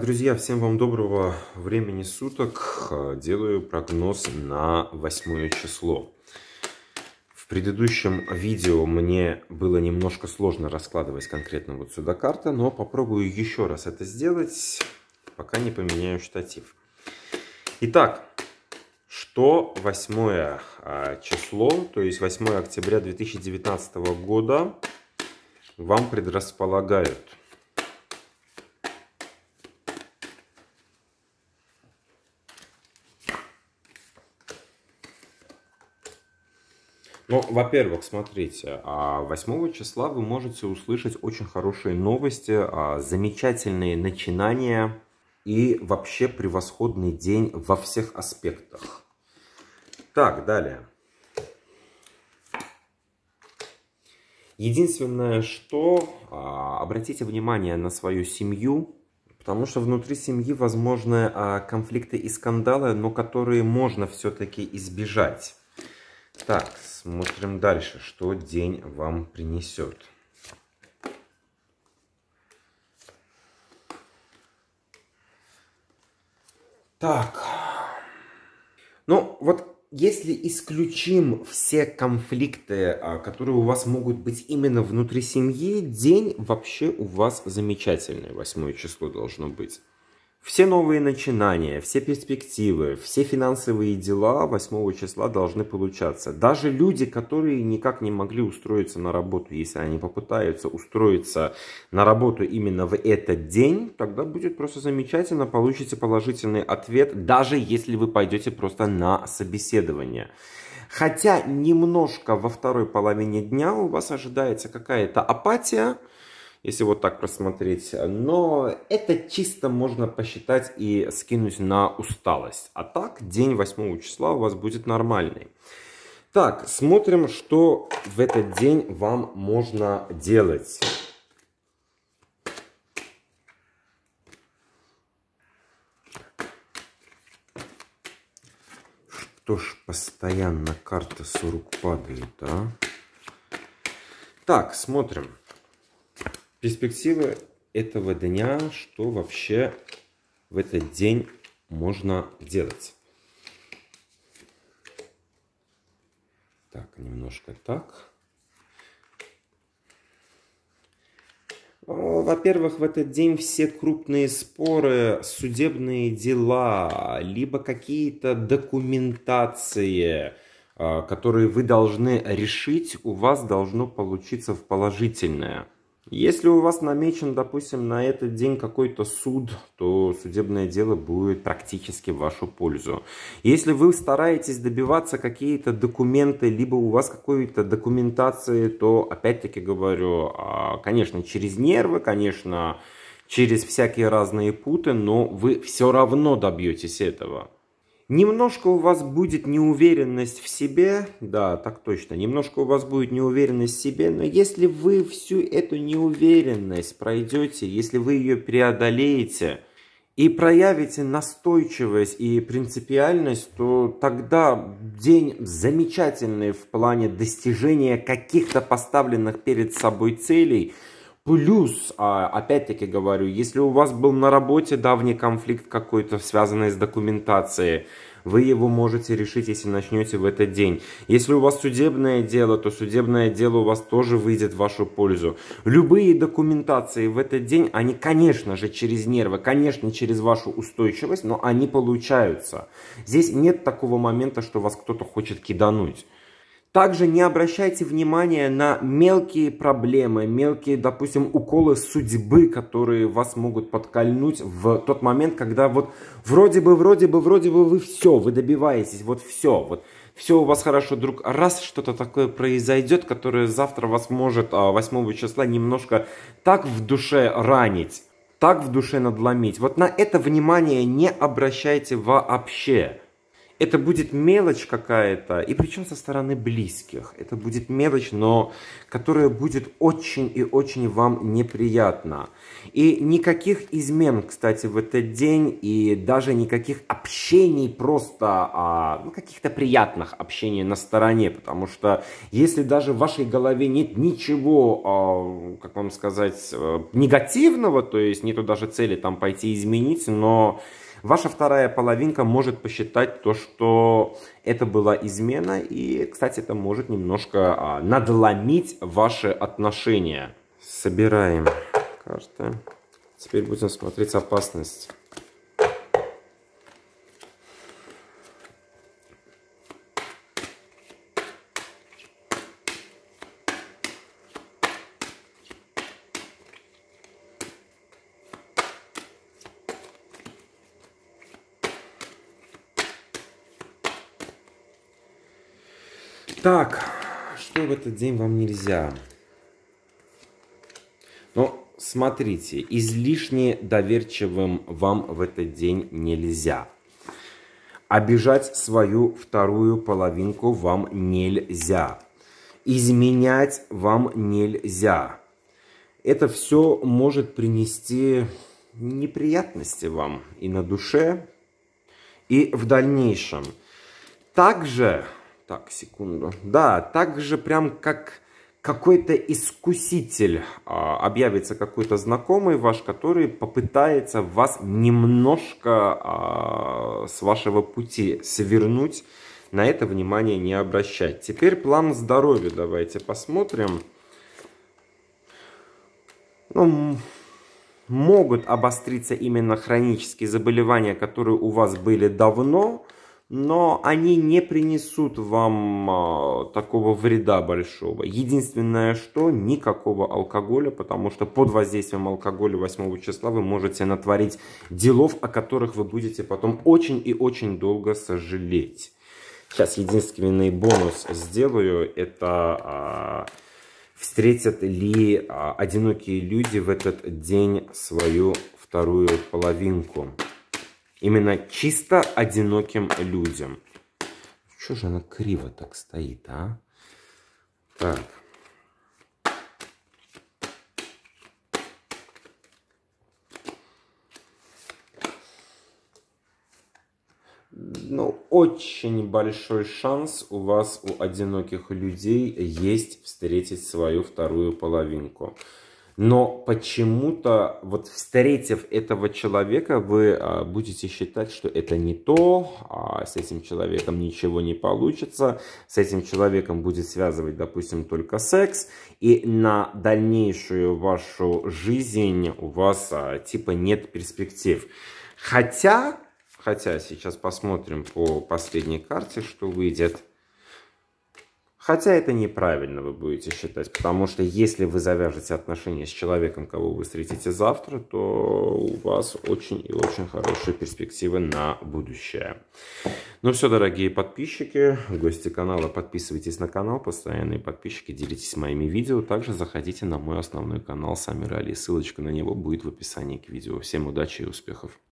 Друзья, всем вам доброго времени суток. Делаю прогноз на 8 число. В предыдущем видео мне было немножко сложно раскладывать конкретно вот сюда карты, но попробую еще раз это сделать, пока не поменяю штатив. Итак, что 8 а, число, то есть 8 октября 2019 года вам предрасполагают – Ну, во-первых, смотрите, 8 а, числа вы можете услышать очень хорошие новости, а, замечательные начинания и вообще превосходный день во всех аспектах. Так, далее. Единственное, что а, обратите внимание на свою семью, потому что внутри семьи возможны конфликты и скандалы, но которые можно все-таки избежать. Так, смотрим дальше, что день вам принесет. Так. Ну, вот если исключим все конфликты, а, которые у вас могут быть именно внутри семьи, день вообще у вас замечательный. Восьмое число должно быть. Все новые начинания, все перспективы, все финансовые дела 8 числа должны получаться. Даже люди, которые никак не могли устроиться на работу, если они попытаются устроиться на работу именно в этот день, тогда будет просто замечательно, получите положительный ответ, даже если вы пойдете просто на собеседование. Хотя немножко во второй половине дня у вас ожидается какая-то апатия, если вот так просмотреть. Но это чисто можно посчитать и скинуть на усталость. А так, день 8 числа у вас будет нормальный. Так, смотрим, что в этот день вам можно делать. Что ж, постоянно карта 40 падает, а? Так, смотрим перспективы этого дня, что вообще в этот день можно делать. Так, немножко так. Во-первых, в этот день все крупные споры, судебные дела, либо какие-то документации, а, которые вы должны решить, у вас должно получиться в положительное – если у вас намечен, допустим, на этот день какой-то суд, то судебное дело будет практически в вашу пользу. Если вы стараетесь добиваться какие-то документы, либо у вас какой-то документации, то, опять-таки говорю, а, конечно, через нервы, конечно, через всякие разные путы, но вы все равно добьетесь этого. Немножко у вас будет неуверенность в себе, да, так точно, немножко у вас будет неуверенность в себе, но если вы всю эту неуверенность пройдете, если вы ее преодолеете и проявите настойчивость и принципиальность, то тогда день замечательный в плане достижения каких-то поставленных перед собой целей – Плюс, а, опять-таки говорю, если у вас был на работе давний конфликт какой-то, связанный с документацией, вы его можете решить, если начнете в этот день. Если у вас судебное дело, то судебное дело у вас тоже выйдет в вашу пользу. Любые документации в этот день, они, конечно же, через нервы, конечно, через вашу устойчивость, но они получаются. Здесь нет такого момента, что вас кто-то хочет кидануть. Также не обращайте внимания на мелкие проблемы, мелкие, допустим, уколы судьбы, которые вас могут подкольнуть в тот момент, когда вот вроде бы, вроде бы, вроде бы вы все, вы добиваетесь, вот все, вот все у вас хорошо, друг, раз что-то такое произойдет, которое завтра вас может 8 а, числа немножко так в душе ранить, так в душе надломить. Вот на это внимание не обращайте вообще это будет мелочь какая-то, и причем со стороны близких. Это будет мелочь, но которая будет очень и очень вам неприятна. И никаких измен, кстати, в этот день, и даже никаких общений просто, а, ну, каких-то приятных общений на стороне, потому что если даже в вашей голове нет ничего, а, как вам сказать, э, негативного, то есть нету даже цели там пойти изменить, но Ваша вторая половинка может посчитать то, что это была измена, и, кстати, это может немножко а, надломить ваши отношения. Собираем карты. Теперь будем смотреть опасность. Так, что в этот день вам нельзя? Но ну, смотрите, излишне доверчивым вам в этот день нельзя. Обижать свою вторую половинку вам нельзя. Изменять вам нельзя. Это все может принести неприятности вам и на душе, и в дальнейшем. Также так, секунду. Да, также прям как какой-то искуситель а, объявится какой-то знакомый ваш, который попытается вас немножко а, с вашего пути свернуть. На это внимание не обращать. Теперь план здоровья давайте посмотрим. Ну, могут обостриться именно хронические заболевания, которые у вас были давно но они не принесут вам а, такого вреда большого. Единственное, что никакого алкоголя, потому что под воздействием алкоголя 8 числа вы можете натворить делов, о которых вы будете потом очень и очень долго сожалеть. Сейчас единственный бонус сделаю, это а, встретят ли а, одинокие люди в этот день свою вторую половинку. Именно чисто одиноким людям. Что же она криво так стоит, а? Так. ну, очень большой шанс у вас, у одиноких людей, есть встретить свою вторую половинку но почему-то вот встретив этого человека, вы а, будете считать, что это не то, а с этим человеком ничего не получится, с этим человеком будет связывать, допустим, только секс, и на дальнейшую вашу жизнь у вас а, типа нет перспектив. Хотя, хотя сейчас посмотрим по последней карте, что выйдет. Хотя это неправильно вы будете считать, потому что если вы завяжете отношения с человеком, кого вы встретите завтра, то у вас очень и очень хорошие перспективы на будущее. Ну все, дорогие подписчики, гости канала, подписывайтесь на канал, постоянные подписчики, делитесь моими видео. Также заходите на мой основной канал Самир Али, ссылочка на него будет в описании к видео. Всем удачи и успехов!